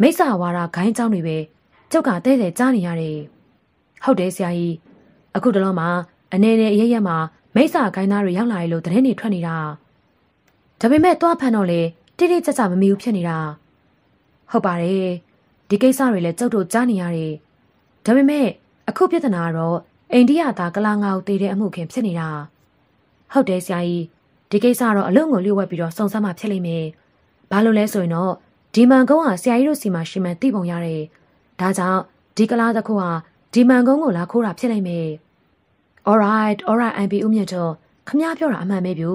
မိစ္ဆာဝါဒဂိုင်းเจ้าတွေပဲကျုပ်ကတဲ့တဲ့ကြားနေရတယ်။ဟုတ်တယ်ဆရာကြီး။အခုတလုံးမှာအနေနဲ့အရရက်မှာမိစ္ဆာကိုင်းသားတွေရောက်လာတယ်လို့သတင်းတွေထွက်နေတာ။ဒါပေမဲ့သွားဖန်တော့လေတိတိကျကျမမီဘူးဖြစ်နေတာ။ဟုတ်ပါတယ်။ဒီကိစ္စတွေလည်းကျုပ်တို့ကြားနေရတယ်။ဒါပေမဲ့အခုပြဿနာကတော့အိန္ဒိယသားကလာငါကိုတည်တဲ့အမှုခင်ဖြစ်နေတာ။ဟုတ်တယ်ဆရာကြီး။ဒီကိစ္စကတော့အလုံးကိုလျှို့ဝှက်ပြီးတော့စုံစမ်းမှဖြစ်လိမ့်မယ်။ဘာလို့လဲဆိုရင်တော့ဒီမန်ကုန်းဟာဆရာကြီးတို့စီမှာရှင်မန်သိပုံရတယ်။ဒါကြောင့်ဒီကလားတစ်ခုဟာဒီမန်ကုန်းကိုလာခိုးတာဖြစ်နိုင်မယ် all right all right mp ဦးမြင့်တော်ခမပြောတာအမှန်ပဲပြု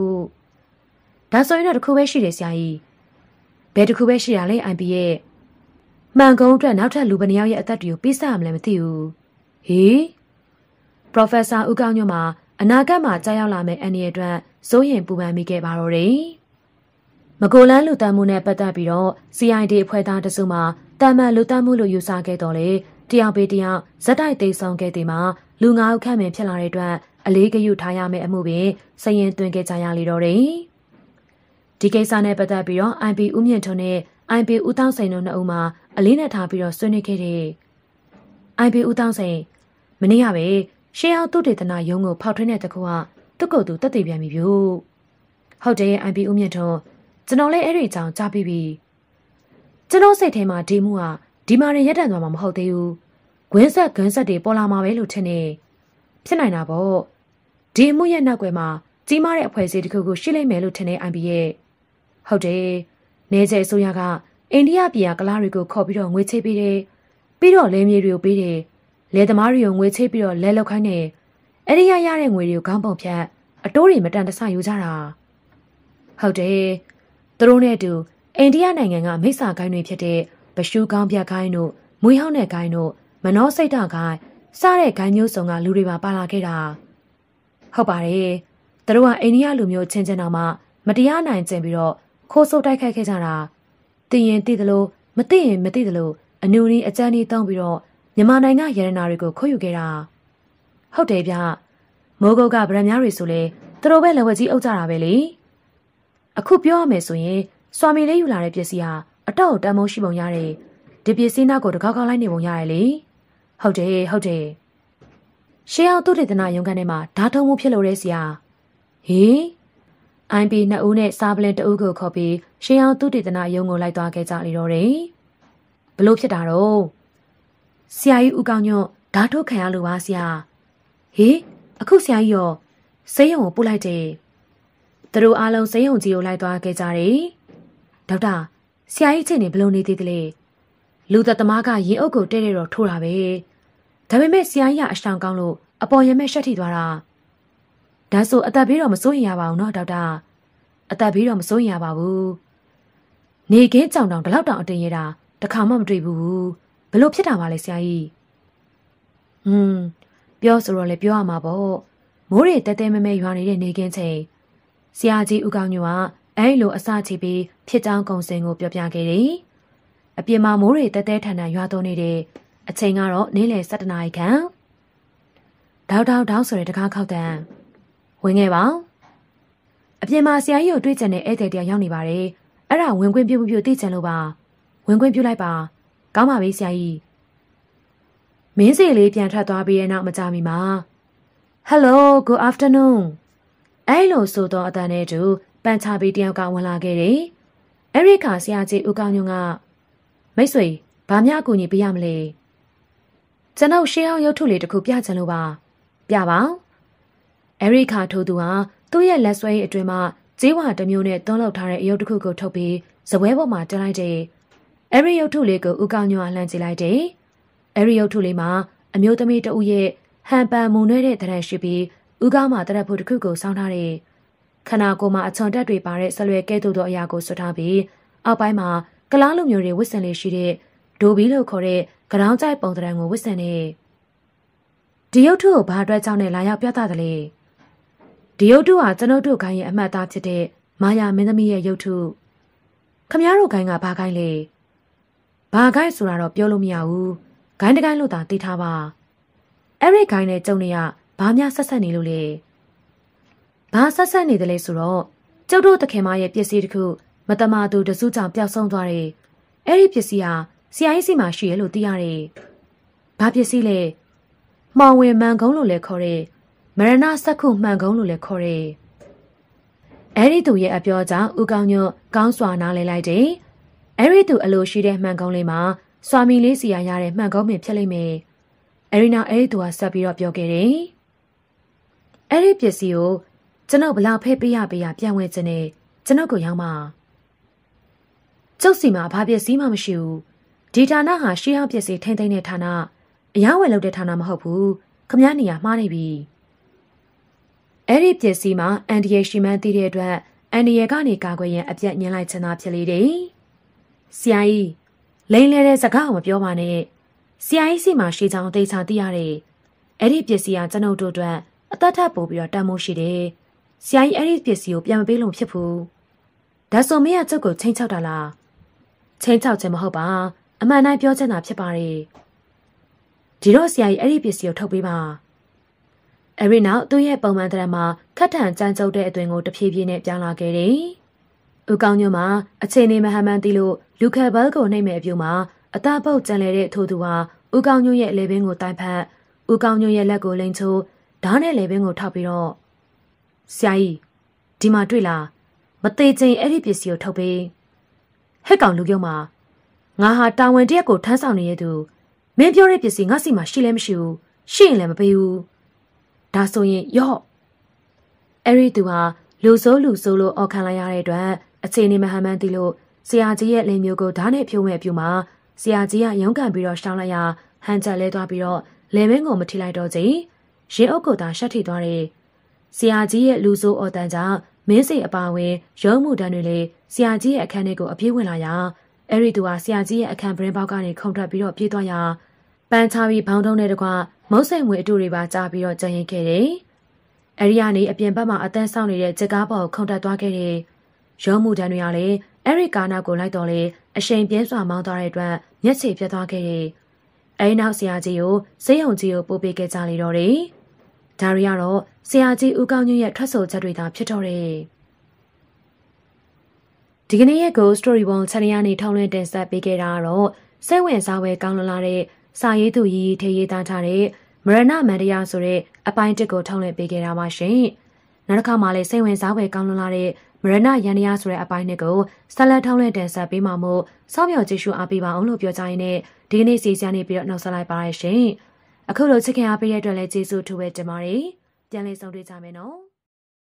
ဒါဆိုရင်တော့တစ်ခုပဲရှိတယ်ဆရာကြီးဘယ်တစ်ခုပဲရှိရလဲ mp ရဲ့မှန်ကုန်းအတွက်နောက်ထပ်လူပနယောက်ရဲ့အသက်တွေကိုပေးဆက်ရမလဲမသိဘူးဟေး professor ဦးကောင်းညွန့်မှာအနာဂတ်မှာကြားရောက်လာမယ့်အန္တရာယ်အတွက်စိုးရင်ပူပန်မိခဲ့ပါတော့တယ်မကိုလန်းလူတမ်းမှုနဲ့ပတ်သက်ပြီးတော့ CID အဖွဲ့သားတစုမှတာမန်လူတမ်းမှုလို့ယူဆခဲ့တော်လေတယောက်ပေတယောက်ဇက်တိုက်သိမ်းဆောင်ခဲ့တဲ့မှာလူငါးဦးခန့်ပင်ဖြစ်လာတဲ့အတွက်အလေးကယူထားရမယ့်အမှုပင်စရင်သွင်းခဲ့ကြရလေတော့တယ်ဒီကိစ္စနဲ့ပတ်သက်ပြီးတော့ IP ဦးမြင့်ထွန်းနဲ့ IP ဦးတောင်းစိန်တို့နှစ်ဦးမှာအလေးနဲ့ထားပြီးတော့ဆွေးနွေးခဲ့တဲ့ IP ဦးတောင်းစိန်မနေ့ကပဲရှေးအောင်သူတေသနာရုံးကို ဖောက်ထွင်းတဲ့တကူကသူ့ကိုယ်သူတက်တည်ပြန်ပြီဗျို့ဟုတ်တယ် IP ဦးမြင့်ထွန်းကျွန်တော်လည်းအဲ့ဒီအကြောင်းကြားပြီးပြီကျွန်တော်စိတ်ထဲမှာဒီမှုဟာဒီမာရင်ရက်တန်သွားမှာမဟုတ်သေးဘူးဂွင်းဆက်ဂွင်းဆက်တွေပေါ်လာမှာပဲလို့ထင်နေဖြစ်နိုင်တာပေါ့ဒီမှုရဲ့နောက်ွယ်မှာကြီးမားတဲ့အဖွဲ့အစည်းတစ်ခုကိုရှိလိမ့်မယ်လို့ထင်နေ IB ရဲ့ဟုတ်တယ်နေကျဲအစိုးရကအိန္ဒိယပြည်ကကလားတွေကိုခေါ်ပြီးတော့ငွေချေးပေးတယ်ပြီးတော့လဲမြေတွေကိုပေးတယ်လဲသမားတွေကိုငွေချေးပြီးတော့လဲလောက်ခိုင်းတယ်အဲ့ဒီရရတဲ့ငွေတွေကိုခေါင်းပုံဖြတ်အတိုးတွေမတန်တဆယူကြတာဟုတ်တယ်သူတို့နဲ့အတူအိန္ဒိယနိုင်ငံကမိษาကိုင်းတွေဖြစ်တဲ့ဗရှူကောင်းပြကိုင်းတို့ မွေးဟောင်းတဲ့ကိုင်းတို့မနောစိတ်တကိုင်းစတဲ့ကိုင်းမျိုးစုံကလူတွေပါပါလာခဲ့တာဟုတ်ပါတယ်သူတို့ကအိန္ဒိယလူမျိုးချင်းချင်းတော်မှ မတရားနိုင်ကျင်ပြီးတော့ခိုးဆိုးတိုက်ခိုက်ခဲ့ကြတာသိရင်သိသလိုမသိရင်မသိသလိုအနူရင်းအကြမ်းကြီးတောင်းပြီးတော့မြန်မာနိုင်ငံရတနာတွေကိုခုတ်ယူခဲ့တာဟုတ်တယ်ဗျမိုးကုတ်ကဗရံများတွေဆိုလဲသူတို့ပဲလက်ဝက်ကြီးအုပ်ကြတာပဲလေအခုပြောရမယ်ဆိုရင်စွာမီလေးယူလာတဲ့ပစ္စည်းဟာအတော့တန်မိုးရှိပုံရတယ်ဒီပစ္စည်းနောက်ကိုတကောက်ကောက်လိုက်နေပုံရတယ်လေဟုတ်တယ်ဟုတ်တယ်ရှေးအောင်သူတေသနာရုံးခန်းထဲမှာဓာတ်ထုံးမှုဖြစ်လို့တဲ့ဆရာဟေး IB နှစ်ဦးနဲ့စာပလင်တဦးကိုခေါ်ပြီးရှေးအောင်သူတေသနာရုံးကိုလိုက်သွားခဲ့ကြလေတော့တယ်ဘလို့ဖြစ်တာတော့ဆရာကြီးဦးကောင်းညွန့်ဓာတ်ထုတ်ခံရလို့ပါဆရာဟေးအခုဆရာကြီးရောစေးရုံကိုပို့လိုက်တယ်သူတို့အားလုံးစေယုံကြီးကိုလိုက်သွားခဲ့ကြတယ်။ဒေါက်တာဆရာကြီးချင်းနေဘလို့နေသေးတယ်လေ။လူသက်သမားကရင်အုပ်ကိုတဲ့တဲ့တော့ထိုးတာပဲ။ဒါပေမဲ့ဆရာကြီးကအရှောင်ကောင်းလို့အပေါ်ရမဲ့ရှက်ထိသွားတာ။ဒါဆိုအသက်ဘေးတော့မစိုးရင်ရပါဘူးနော်ဒေါက်တာ။အသက်ဘေးတော့မစိုးရင်ရပါဘူး။နေခင်းကြောင်တောင်ဒီလောက်တောင်အတင်ရတာတခါမှမတွေ့ဘူး။ဘလို့ဖြစ်တာပါလဲဆရာကြီး။ဟွန်းပြောဆိုတော့လေပြောရမှာပေါ့။မိုးတွေတဲတဲမဲမဲရွာနေတဲ့နေခင်းချိန်ဆရာကြီးဦးကောင်းညိုကအဲလိုအစချပြီးဖြစ်ကြောင်းကုံစင်ကိုပြောပြခဲ့တယ်။အပြင်မှာမိုးတွေတဲတဲထန်ထန်ရွာသွန်းနေတဲ့အချိန်ကတော့နေ့လယ်7:00နာရီခန့်ဒေါက်ဒေါက်ဒေါက်ဆိုတဲ့တကားခောက်တန်းဝင်ခဲ့ပါအပြင်မှာဆရာကြီးကိုတွေ့ကြတဲ့ဧည့်သည်တယောက်ရောက်နေပါတယ်အဲ့ဒါဝင်ခွင့်ပြုမပြုသိချင်လို့ပါဝင်ခွင့်ပြုလိုက်ပါကောင်းပါပြီဆရာကြီးမင်းစေလေးပြန်ထွက်သွားပြီးတဲ့နောက်မကြမီမှာ Hello good afternoon အဲလိုဆိုသောအတန်နဲ့တူပန်ချာဘီတယောက်ကဝင်လာခဲ့တယ်။အဲဒီခါဆရာကြီးဦးကောင်းညွန့်ကမိတ်ဆွေဘာများအကူအညီပေးရမလဲ။ကျွန်တော်ရှေးအောင်ရုပ်ထုလေးတစ်ခုပြချင်လို့ပါ။ပြပါ။အဲဒီခါထိုးသူဟာသူ့ရဲ့လက်ဆွဲအတွင်မှဈေးဝါတစ်မျိုးနဲ့တွန်းလောက်ထားတဲ့အရုပ်တစ်ခုကိုထုတ်ပြီးဇပွဲပေါ်မှာတင်လိုက်တယ်။အဲဒီရုပ်ထုလေးကိုဦးကောင်းညွန့်ကလှမ်းကြည့်လိုက်တယ်။အဲဒီရုပ်ထုလေးမှာအမျိုးသမီးတဦးရဲ့ဟန်ပန်မုံနှဲတဲ့တရံရှိပြီးဦးကောင်းမှာတရက်ဖို့တစ်ခုကိုစောင်းထားတဲ့ခနာကိုမှာအချွန်တက်တွေပါတဲ့ဆက်လွယ်ကဲ့သို့သောအရာကိုဆွထားပြီးအောက်ပိုင်းမှာကလားလိုမျိုးတွေဝစ်ဆင်လေးရှိတဲ့ဒိုဘီလို့ခေါ်တဲ့ကရောင်းကြိုက်ပုံတရံကိုဝစ်ဆင်နေဒီရုပ်ထုကိုဘာအတွက်ကြောင့်လဲလာရောက်ပြသတယ်လေဒီရုပ်ထုဟာကျွန်ုပ်တို့ခိုင်းရဲ့အမှတ်သားဖြစ်တဲ့မာယာမင်းသမီးရဲ့ရုပ်ထုခမရတို့ခိုင်းကဘာခိုင်းလဲဘာခိုင်းဆိုတာတော့ပြောလို့မရဘူးခိုင်းတခိုင်းလို့သာသိထားပါအဲ့ဒီခိုင်းနဲ့ကြုံနေရဘာများဆက်ဆက်နေလို့လဲဘာဆက်ဆက်နေတယ်လဲဆိုတော့ကျုပ်တို့တခင်မရဲ့ပစ္စည်းတခုမတမာသူတစုကြောင့်ပျောက်ဆုံးသွားတယ်အဲ့ဒီပစ္စည်းဟာဆရာကြီးစီမှာရှိရလို့သိရတယ်ဘာပစ္စည်းလဲမှောင်ဝင်မှန်ကုန်းလို့လည်းခေါ်တယ်မရဏစက်ခုမှန်ကုန်းလို့လည်းခေါ်တယ်အဲ့ဒီသူရဲ့အပြောကြောင့်ဦးကောင်းညွန့်ကောင်းစွာနားလည်လိုက်တယ်အဲ့ဒီသူအလိုရှိတဲ့မှန်ကုန်းလေးမှာစွာမီလေးစီရရတဲ့မှန်ကုန်းပင်ဖြစ်လိမ့်မယ်။အဲဒီနောက်အဲဒီသူကဆက်ပြီးတော့ပြောခဲ့တယ်။အဲ့ဒီပစ္စည်းကိုကျွန်တော်ဘလောက်ဖဲပေးရပေးရပြန်ဝယ်ခြင်းနဲ့ကျွန်တော်ကိုရောင်းပါကျုပ်စီမှာဘာပစ္စည်းမှမရှိဘူးဒီဌာနဟာရှေးဟောင်းပစ္စည်းထိမ့်သိမ့်တဲ့ဌာနအယောင်းဝယ်လုပ်တဲ့ဌာနမဟုတ်ဘူးခမည်းနေရမှားနေပြီအဲ့ဒီပစ္စည်းမှာအန်ဒီရဲ့ရှီမန်တည်တဲ့အတွက်အန်ဒီရဲ့ကနေကာကွယ်ရန်အပြတ်ညှင်းလိုက်ချင်တာဖြစ်လေတယ်ဆရာကြီးလိန်လဲတဲ့စကားကိုမပြောပါနဲ့ဆရာကြီးစီမှာရှေးချောင်းတိတ်ချာသိရတယ်အဲ့ဒီပစ္စည်းကကျွန်ုပ်တို့အတွက်အသက်ထပို့ပြီးတော့တန်မိုးရှိတယ်။ဆရာကြီးအဲ့ဒီပစ္စည်းကိုပြန်မပေးလို့ဖြစ်ဘူး။ဒါဆိုမင်းကကျုပ်ကိုချိန်ချောက်တာလား။ချိန်ချောက်ခြင်းမဟုတ်ပါ။အမှန်တိုင်းပြောချင်တာဖြစ်ပါရဲ့။ဒီတော့ဆရာကြီးအဲ့ဒီပစ္စည်းကိုထုတ်ပေးပါ။အဲ့ဒီနောက်သူ့ရဲ့ပုံမှန်တရမှာခက်ထန်ကြမ်းကြုတ်တဲ့အတွင်ကိုတဖြည်းဖြည်းနဲ့ပြောင်းလာခဲ့တယ်။ဦးကောင်းညွန့်မှာအချိန်နေမဟာမန်တီလို့လူခဲဘဲကိုနှိမ့်မဲ့အပြုံမှာအသားပုတ်ကြံလေတဲ့ထိုသူဟာဦးကောင်းညွန့်ရဲ့လေဘင်းကိုတိုင်ဖက်ဦးကောင်းညွန့်ရဲ့လက်ကိုလိန်ချိုးဓာတ်နဲ့လေပင်းကိုထောက်ပြီးတော့ဆရာကြီးဒီမှာတွေ့လားမသေးချိန်အဲ့ဒီပစ္စည်းကိုထုတ်ပေးဟက်ကောင်လူကြုံမှာငါဟာတာဝန်တရက်ကိုထမ်းဆောင်နေတဲ့သူ မင်းပြောတဲ့ပစ္စည်းငါစီမှာရှိလဲမရှိဘူးရှိရင်လည်းမပေးဘူးဒါဆိုရင်ရော့အဲ့ဒီသူဟာလူစိုးလူစိုးလို့အော်ခံလိုက်ရတဲ့အတွက်အခြေအနေမဟန်မှန်းသိလို့ဆရာကြီးရဲ့လက်မျိုးကိုဓာတ်နဲ့ဖြုံးမဲ့ပြူမှာဆရာကြီးကရုန်းကန်ပြီးတော့ရှောင်းလိုက်ရဟန်ချက်လဲသွားပြီးတော့လေဘင်းကိုမထိလိုက်တော့ချိန်ရင်အုပ်ကိုသာရှက်ထိသွားတယ်။ဆရာကြီးရဲ့လူဆိုးအော်တန်ကြောင့်မင်းစိန်အပါဝင်ရုံးမှုတန်းတွေလည်းဆရာကြီးရဲ့အခန်းထဲကိုအပြေးဝင်လာရာအဲ့ဒီသူဟာဆရာကြီးရဲ့အခန်းပရင်ပေါက်ကနေခုန်ထွက်ပြီးတော့ပြေးသွားရာပန်ချာပြီးဘောင်းတုံးတဲ့တကွမုတ်ဆိုင်ဝင်အတူတွေပါကြာပြီးတော့ကြံရင်ခဲ့တယ်။အဲ့ဒီကနေအပြင်ဘက်မှာအတန်းဆောင်နေတဲ့ဂျက်ကားပေါ်ကိုခုန်တက်သွားခဲ့တယ်။ရုံးမှုတန်းတွေကလည်းအဲ့ဒီကာနာကိုလိုက်တော့လေအရှိန်ပြင်းစွာမောင်းသွားတဲ့အတွက်မျက်ခြေပြတ်သွားခဲ့တယ်။အဲဒီနောက်ဆရာကြီးကိုစေယုံကြီးကိုပို့ပေးခဲ့ကြလေတော့တယ်။ဒါရီကတော့ဆရာကြီးဦးကောင်းညွန့်ရဲ့ထွက်ဆိုချက်တွေသာဖြစ်တော့တယ်။ဒီကနေ့ရဲ့ Ghost Story ပုံ channel ကနေထောင်းလွှင့်တင်ဆက်ပေးခဲ့တာကတော့စိတ်ဝင်စားဖွယ်ကောင်းလွန်လာတဲ့စာရေးသူကြီးထေးရေးသားထားတဲ့မရဏမန္တရာဆိုတဲ့အပိုင်းတစ်ကိုထောင်းလွှင့်ပေးခဲ့တာပါရှင်။နောက်တစ်ခါမှလည်းစိတ်ဝင်စားဖွယ်ကောင်းလွန်လာတဲ့မရဏရန်ရာဆိုတဲ့အပိုင်းနှစ်ကိုဆက်လက်ထောင်းလွှင့်တင်ဆက်ပေးမှာမို့စောင့်မျှော်ကြည့်ရှုအားပေးပါအောင်လို့ပြောကြရင်းနဲ့ဒီကနေ့စီစဉ်နေပြီးတော့နှုတ်ဆက်လိုက်ပါရရှင်။အခုလိုချစ်ခင်အားပေးတဲ့အတွက်လည်းကျေးဇူးထူပဲတင်ပါတယ်ပြန်လည်ဆုံတွေ့ကြမယ်နော်